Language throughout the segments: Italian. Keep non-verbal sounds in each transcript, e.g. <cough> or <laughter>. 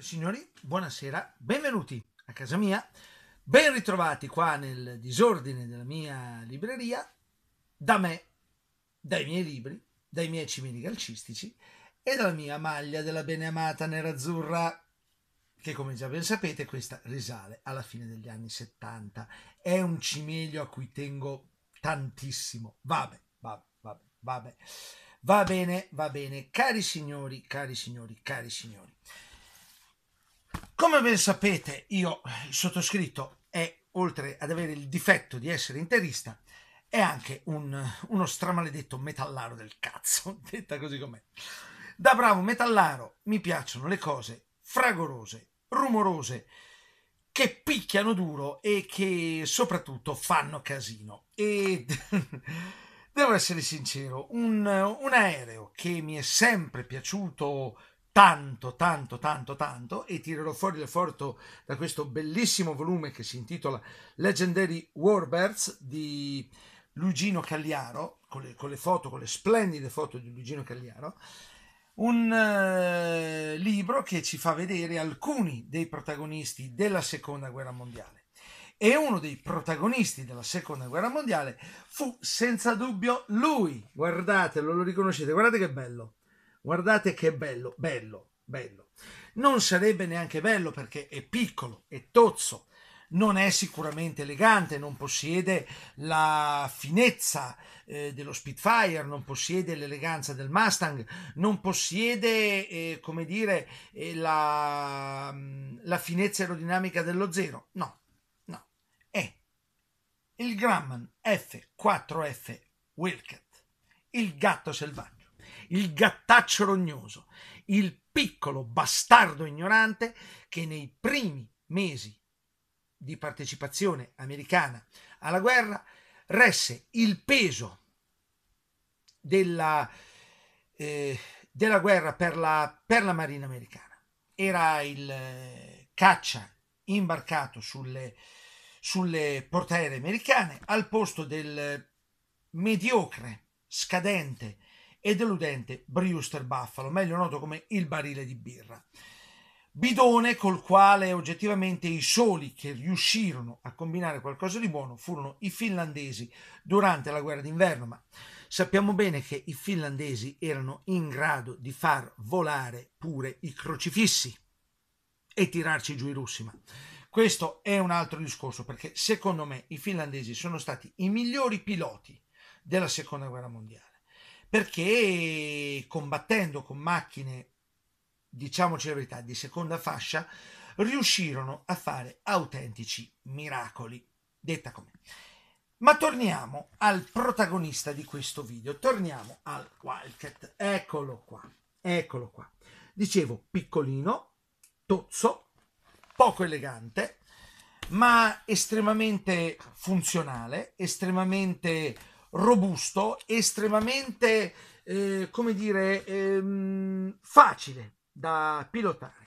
Signori, buonasera, benvenuti a casa mia, ben ritrovati qua nel disordine della mia libreria, da me, dai miei libri, dai miei cimini calcistici e dalla mia maglia della beneamata nerazzurra, che come già ben sapete questa risale alla fine degli anni 70. È un cimelio a cui tengo tantissimo. Vabbè, vabbè, vabbè, vabbè. Va bene, va bene. Cari signori, cari signori, cari signori. Come ben sapete, io, il sottoscritto, è, oltre ad avere il difetto di essere interista, è anche un, uno stramaledetto metallaro del cazzo, <laughs> detta così com'è. Da bravo metallaro mi piacciono le cose fragorose, rumorose, che picchiano duro e che soprattutto fanno casino. E <laughs> devo essere sincero, un, un aereo che mi è sempre piaciuto tanto, tanto, tanto, tanto e tirerò fuori le foto da questo bellissimo volume che si intitola Legendary Warbirds di Lugino Cagliaro, con le, con le foto, con le splendide foto di Lugino Cagliaro, un eh, libro che ci fa vedere alcuni dei protagonisti della Seconda Guerra Mondiale. E uno dei protagonisti della Seconda Guerra Mondiale fu senza dubbio lui. Guardatelo, lo riconoscete, guardate che bello Guardate che bello, bello, bello. Non sarebbe neanche bello perché è piccolo, è tozzo, non è sicuramente elegante, non possiede la finezza eh, dello Spitfire, non possiede l'eleganza del Mustang, non possiede, eh, come dire, eh, la, mm, la, finezza aerodinamica dello Zero. No, no. È il Grumman F4F Wilcat, il gatto selvaggio il gattaccio rognoso, il piccolo bastardo ignorante che nei primi mesi di partecipazione americana alla guerra resse il peso della, eh, della guerra per la, per la marina americana. Era il eh, caccia imbarcato sulle, sulle portaerei americane al posto del mediocre, scadente e deludente Brewster Buffalo, meglio noto come il barile di birra. Bidone col quale oggettivamente i soli che riuscirono a combinare qualcosa di buono furono i finlandesi durante la guerra d'inverno, ma sappiamo bene che i finlandesi erano in grado di far volare pure i crocifissi e tirarci giù i russi. Ma questo è un altro discorso perché secondo me i finlandesi sono stati i migliori piloti della seconda guerra mondiale perché combattendo con macchine, diciamoci la verità, di seconda fascia, riuscirono a fare autentici miracoli. Detta com'è. Ma torniamo al protagonista di questo video, torniamo al Wildcat. Eccolo qua, eccolo qua. Dicevo, piccolino, tozzo, poco elegante, ma estremamente funzionale, estremamente robusto, estremamente, eh, come dire, ehm, facile da pilotare.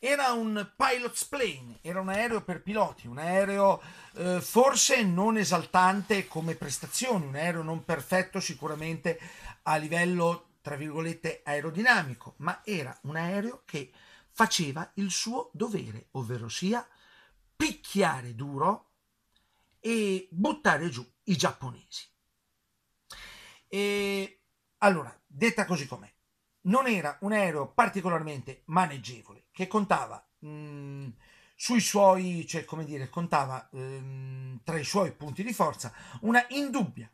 Era un pilot's plane, era un aereo per piloti, un aereo eh, forse non esaltante come prestazioni, un aereo non perfetto sicuramente a livello, tra virgolette, aerodinamico, ma era un aereo che faceva il suo dovere, ovvero sia picchiare duro e buttare giù i giapponesi. E allora, detta così com'è, non era un aereo particolarmente maneggevole che contava mh, mm, sui suoi, cioè come dire, contava mh, ehm, tra i suoi punti di forza una indubbia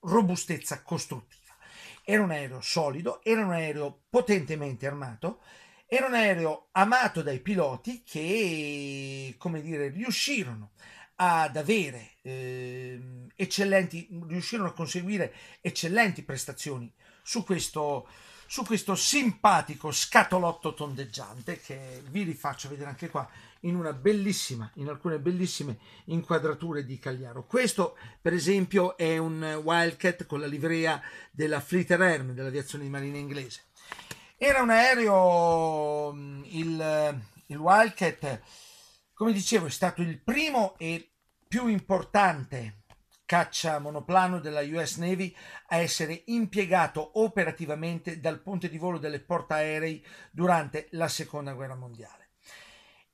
robustezza costruttiva. Era un aereo solido, era un aereo potentemente armato, era un aereo amato dai piloti che, come dire, riuscirono ad avere eh, eccellenti, riuscirono a conseguire eccellenti prestazioni su questo, su questo simpatico scatolotto tondeggiante che vi rifaccio vedere anche qua in una bellissima, in alcune bellissime inquadrature di Cagliaro. Questo, per esempio, è un Wildcat con la livrea della Fleet Air dell'aviazione di marina inglese. Era un aereo, mm, il, il Wildcat, come dicevo, è stato il primo e più importante caccia monoplano della US Navy a essere impiegato operativamente dal ponte di volo delle portaerei durante la seconda guerra mondiale.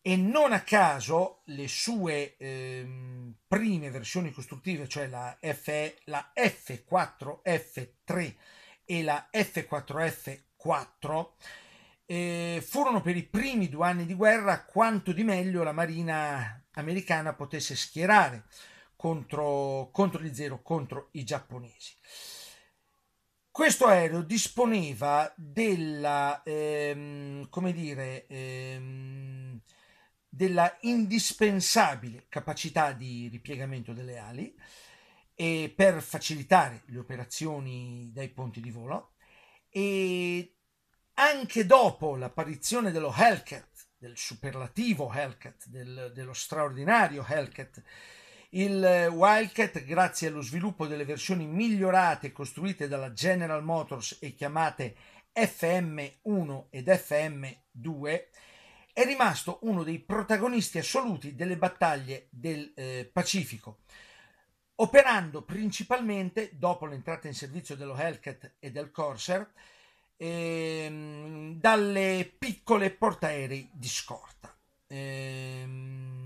E non a caso le sue eh, prime versioni costruttive, cioè la, F, la F4F3 e la F4F4, eh, furono per i primi due anni di guerra quanto di meglio la Marina americana potesse schierare contro, contro gli zero, contro i giapponesi. Questo aereo disponeva della, ehm, come dire, ehm, della indispensabile capacità di ripiegamento delle ali e per facilitare le operazioni dai ponti di volo e anche dopo l'apparizione dello Hellcat, del superlativo Hellcat, del, dello straordinario Hellcat il Wildcat, grazie allo sviluppo delle versioni migliorate costruite dalla General Motors e chiamate FM1 ed FM2, è rimasto uno dei protagonisti assoluti delle battaglie del eh, Pacifico, operando principalmente dopo l'entrata in servizio dello Hellcat e del Corsair ehm, dalle piccole portaerei di scorta. Ehm,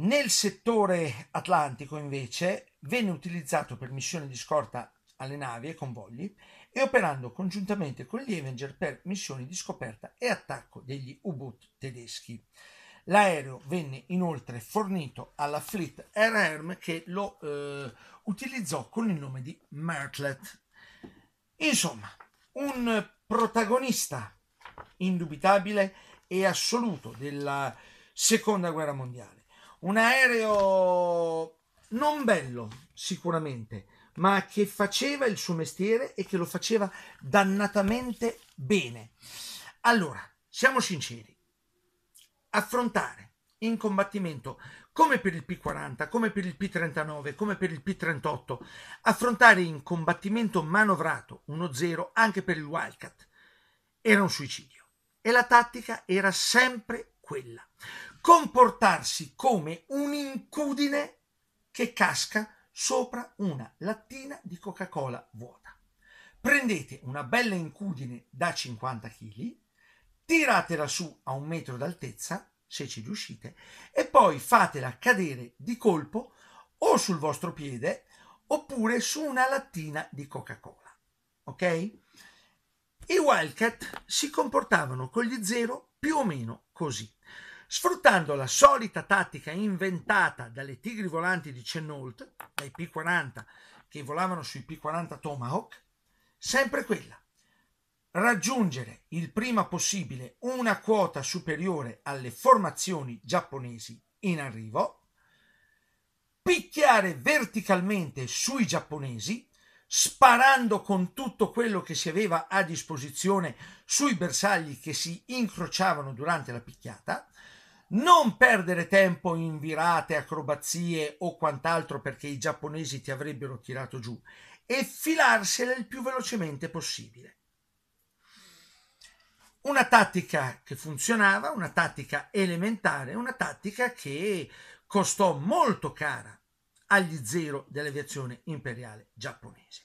nel settore atlantico invece venne utilizzato per missioni di scorta alle navi e convogli e operando congiuntamente con gli Avenger per missioni di scoperta e attacco degli U-boot tedeschi. L'aereo venne inoltre fornito alla Fleet Air Arm che lo eh, utilizzò con il nome di Mertlet. Insomma, un protagonista indubitabile e assoluto della Seconda Guerra Mondiale un aereo non bello sicuramente, ma che faceva il suo mestiere e che lo faceva dannatamente bene. Allora, siamo sinceri, affrontare in combattimento come per il P40, come per il P39, come per il P38, affrontare in combattimento manovrato 1-0 anche per il Wildcat era un suicidio e la tattica era sempre quella comportarsi come un'incudine che casca sopra una lattina di Coca-Cola vuota. Prendete una bella incudine da 50 kg, tiratela su a un metro d'altezza, se ci riuscite, e poi fatela cadere di colpo o sul vostro piede oppure su una lattina di Coca-Cola. Ok? I Wildcat si comportavano con gli zero più o meno così sfruttando la solita tattica inventata dalle tigri volanti di Chenault, dai P-40 che volavano sui P-40 Tomahawk, sempre quella, raggiungere il prima possibile una quota superiore alle formazioni giapponesi in arrivo, picchiare verticalmente sui giapponesi, sparando con tutto quello che si aveva a disposizione sui bersagli che si incrociavano durante la picchiata, non perdere tempo in virate, acrobazie o quant'altro perché i giapponesi ti avrebbero tirato giù e filarsele il più velocemente possibile. Una tattica che funzionava, una tattica elementare, una tattica che costò molto cara agli zero dell'aviazione imperiale giapponese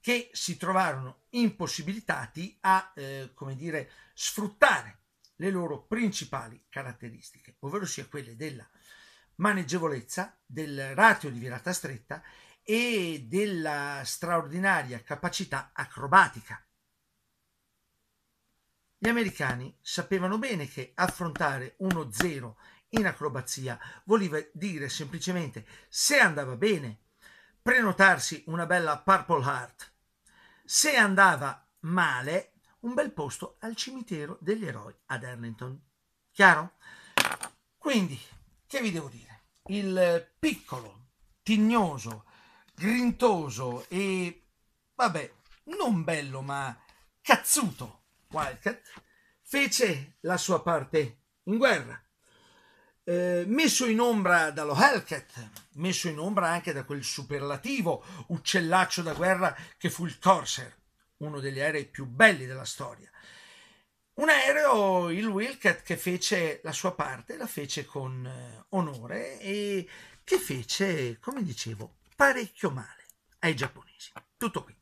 che si trovarono impossibilitati a, eh, come dire, sfruttare le loro principali caratteristiche, ovvero sia quelle della maneggevolezza, del ratio di virata stretta e della straordinaria capacità acrobatica. Gli americani sapevano bene che affrontare uno 0 in acrobazia voleva dire semplicemente, se andava bene, prenotarsi una bella Purple Heart. Se andava male, un bel posto al cimitero degli eroi ad Arlington. Chiaro? Quindi, che vi devo dire? Il piccolo, tignoso, grintoso e, vabbè, non bello ma cazzuto Wildcat fece la sua parte in guerra. Eh, messo in ombra dallo Hellcat, messo in ombra anche da quel superlativo uccellaccio da guerra che fu il Corsair, uno degli aerei più belli della storia. Un aereo, il Wilcat, che fece la sua parte, la fece con eh, onore e che fece, come dicevo, parecchio male ai giapponesi. Tutto qui.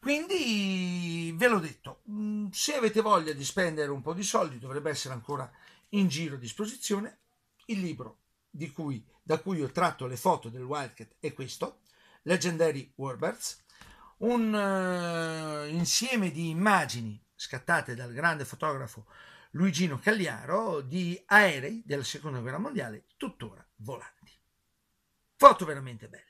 Quindi ve l'ho detto, mm, se avete voglia di spendere un po' di soldi, dovrebbe essere ancora in giro a disposizione, il libro cui, da cui ho tratto le foto del Wildcat è questo, Legendary Warbirds, un uh, insieme di immagini scattate dal grande fotografo Luigino Cagliaro di aerei della seconda guerra mondiale tuttora volanti. Foto veramente belle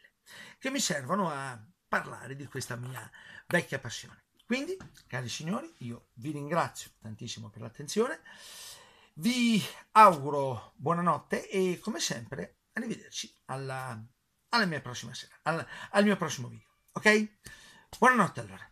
che mi servono a parlare di questa mia vecchia passione. Quindi, cari signori, io vi ringrazio tantissimo per l'attenzione, vi auguro buonanotte e come sempre arrivederci alla, alla mia prossima sera, al, al mio prossimo video. Ok? Buenas noches, Laura.